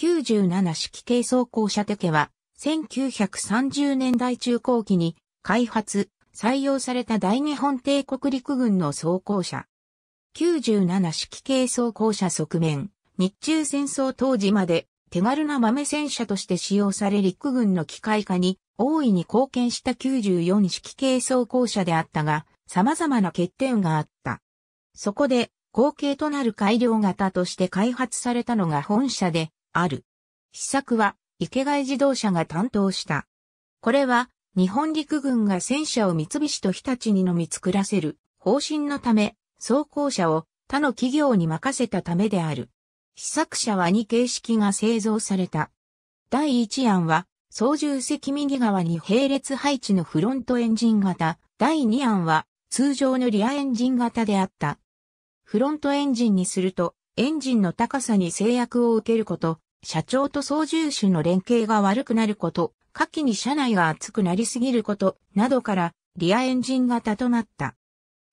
97式軽装甲車テケは、1930年代中後期に開発、採用された大日本帝国陸軍の装甲車。97式軽装甲車側面、日中戦争当時まで手軽な豆戦車として使用され陸軍の機械化に大いに貢献した94式軽装甲車であったが、様々な欠点があった。そこで、後継となる改良型として開発されたのが本社で、ある。試作は、池貝自動車が担当した。これは、日本陸軍が戦車を三菱と日立にのみ作らせる方針のため、装甲車を他の企業に任せたためである。試作車は2形式が製造された。第1案は、操縦席右側に並列配置のフロントエンジン型、第2案は通常のリアエンジン型であった。フロントエンジンにすると、エンジンの高さに制約を受けること、社長と操縦手の連携が悪くなること、下記に車内が熱くなりすぎること、などから、リアエンジン型となった。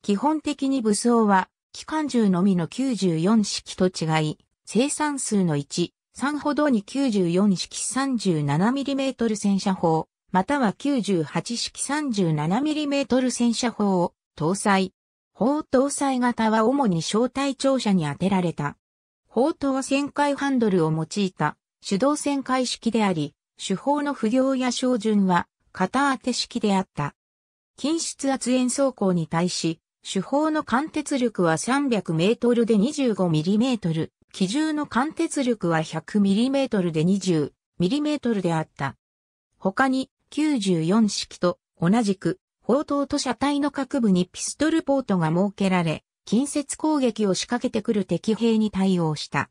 基本的に武装は、機関銃のみの94式と違い、生産数の1、3ほどに94式 37mm 戦車砲、または98式 37mm 戦車砲を搭載、砲塔祭型は主に小隊庁舎に当てられた。砲塔は旋回ハンドルを用いた手動旋回式であり、手法の不良や照準は片当て式であった。近出圧煙走行に対し、手法の貫徹力は300メートルで25ミリメートル、機銃の貫徹力は100ミリメートルで20ミリメートルであった。他に94式と同じく砲塔と車体の各部にピストルポートが設けられ、近接攻撃を仕掛けてくる敵兵に対応した。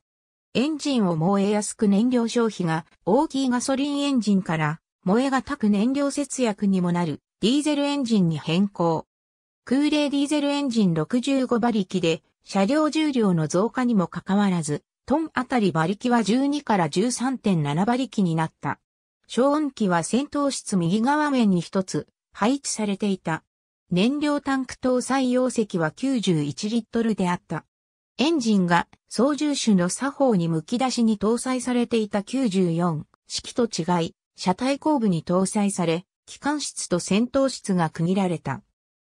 エンジンを燃えやすく燃料消費が大きいガソリンエンジンから燃えがたく燃料節約にもなるディーゼルエンジンに変更。空冷ディーゼルエンジン65馬力で車両重量の増加にもかかわらず、トンあたり馬力は12から13.7馬力になった。消音機は戦闘室右側面に一つ、配置されていた。燃料タンク搭載容積は91リットルであった。エンジンが操縦手の作法にむき出しに搭載されていた94式と違い、車体後部に搭載され、機関室と戦闘室が区切られた。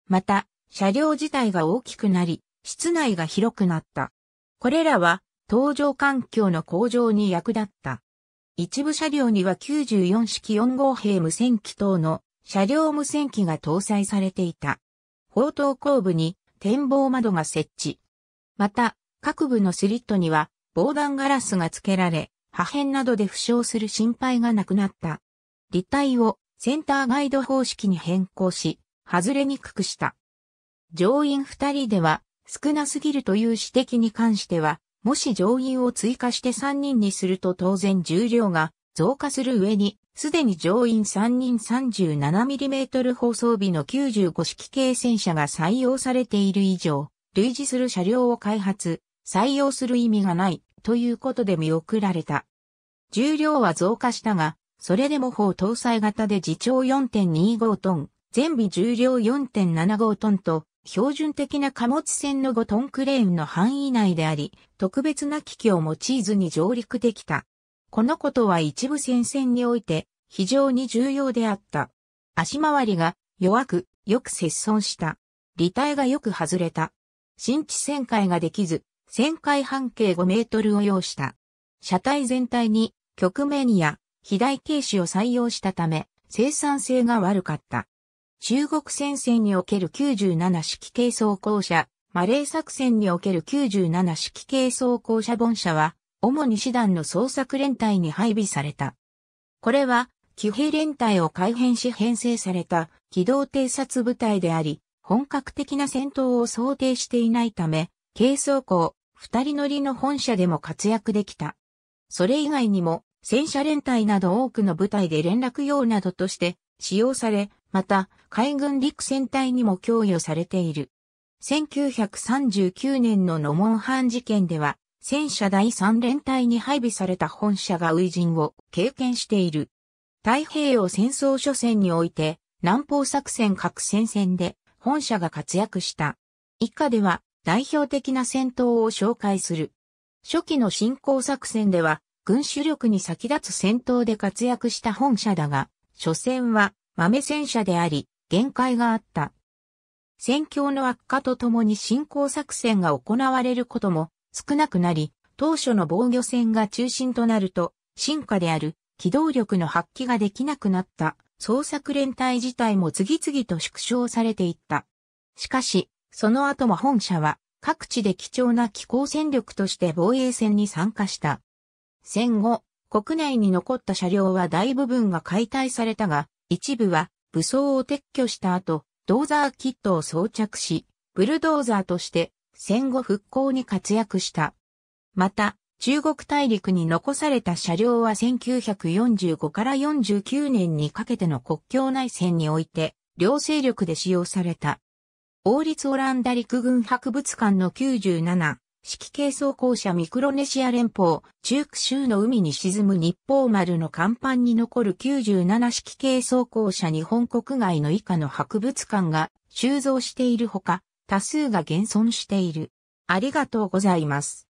また、車両自体が大きくなり、室内が広くなった。これらは、搭乗環境の向上に役立った。一部車両には94式4号兵無線機等の車両無線機が搭載されていた。砲塔後部に展望窓が設置。また、各部のスリットには防弾ガラスが付けられ、破片などで負傷する心配がなくなった。立体をセンターガイド方式に変更し、外れにくくした。乗員二人では少なすぎるという指摘に関しては、もし乗員を追加して三人にすると当然重量が増加する上に、すでに乗員3人 37mm 放送日の95式系戦車が採用されている以上、類似する車両を開発、採用する意味がない、ということで見送られた。重量は増加したが、それでも砲搭載型で自長4.25トン、全備重量4.75トンと、標準的な貨物船の5トンクレーンの範囲内であり、特別な機器を用いずに上陸できた。このことは一部戦線において非常に重要であった。足回りが弱く、よく接損した。履帯がよく外れた。新地旋回ができず、旋回半径5メートルを要した。車体全体に曲面や肥大軽視を採用したため、生産性が悪かった。中国戦線における97式系装甲車、マレー作戦における97式系装甲車本車は、主に師団の捜索連隊に配備された。これは、騎兵連隊を改編し編成された機動偵察部隊であり、本格的な戦闘を想定していないため、軽装甲、二人乗りの本社でも活躍できた。それ以外にも、戦車連隊など多くの部隊で連絡用などとして使用され、また、海軍陸戦隊にも供与されている。1939年のノモンハン事件では、戦車第3連隊に配備された本社が初陣を経験している。太平洋戦争初戦において、南方作戦各戦線で本社が活躍した。以下では代表的な戦闘を紹介する。初期の侵攻作戦では、軍主力に先立つ戦闘で活躍した本社だが、初戦は豆戦車であり、限界があった。戦況の悪化とともに侵攻作戦が行われることも少なくなり、当初の防御戦が中心となると、進化である機動力の発揮ができなくなった捜索連隊自体も次々と縮小されていった。しかし、その後も本社は各地で貴重な気候戦力として防衛戦に参加した。戦後、国内に残った車両は大部分が解体されたが、一部は武装を撤去した後、ドーザーキットを装着し、ブルドーザーとして戦後復興に活躍した。また、中国大陸に残された車両は1945から49年にかけての国境内戦において、両勢力で使用された。王立オランダ陸軍博物館の97、式系装甲車ミクロネシア連邦、中区州の海に沈む日報丸の甲板に残る97式系装甲車日本国外の以下の博物館が収蔵しているほか、多数が現存している。ありがとうございます。